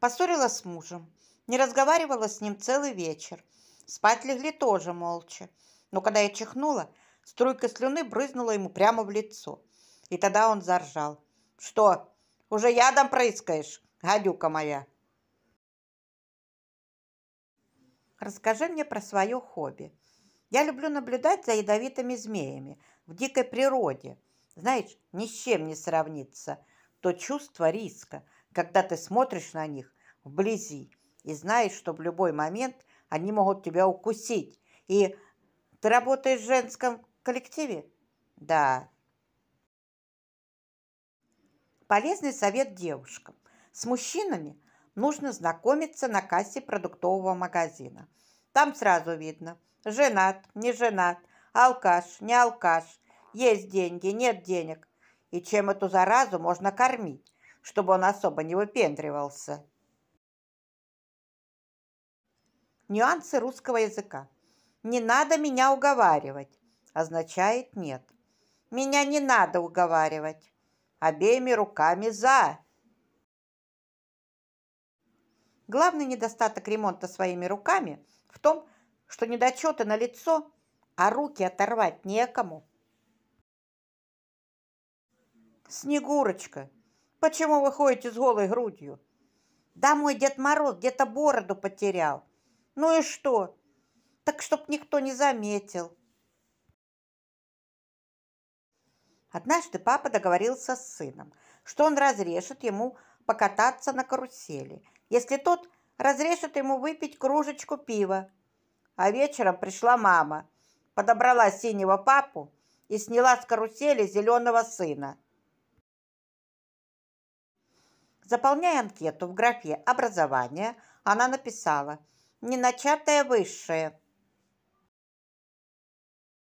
Поссорилась с мужем. Не разговаривала с ним целый вечер. Спать легли тоже молча. Но когда я чихнула, струйка слюны брызнула ему прямо в лицо. И тогда он заржал. «Что, уже ядом прыскаешь, гадюка моя?» Расскажи мне про свое хобби. Я люблю наблюдать за ядовитыми змеями в дикой природе. Знаешь, ни с чем не сравнится то чувство риска – когда ты смотришь на них вблизи и знаешь, что в любой момент они могут тебя укусить. И ты работаешь в женском коллективе? Да. Полезный совет девушкам. С мужчинами нужно знакомиться на кассе продуктового магазина. Там сразу видно, женат, не женат, алкаш, не алкаш, есть деньги, нет денег. И чем эту заразу можно кормить? чтобы он особо не выпендривался. Нюансы русского языка. «Не надо меня уговаривать» означает «нет». «Меня не надо уговаривать» обеими руками «за». Главный недостаток ремонта своими руками в том, что недочеты на лицо, а руки оторвать некому. Снегурочка, Почему вы ходите с голой грудью? Да мой Дед Мороз где-то бороду потерял. Ну и что? Так чтоб никто не заметил. Однажды папа договорился с сыном, что он разрешит ему покататься на карусели, если тот разрешит ему выпить кружечку пива. А вечером пришла мама, подобрала синего папу и сняла с карусели зеленого сына. Заполняя анкету в графе «Образование», она написала «Неначатое высшее».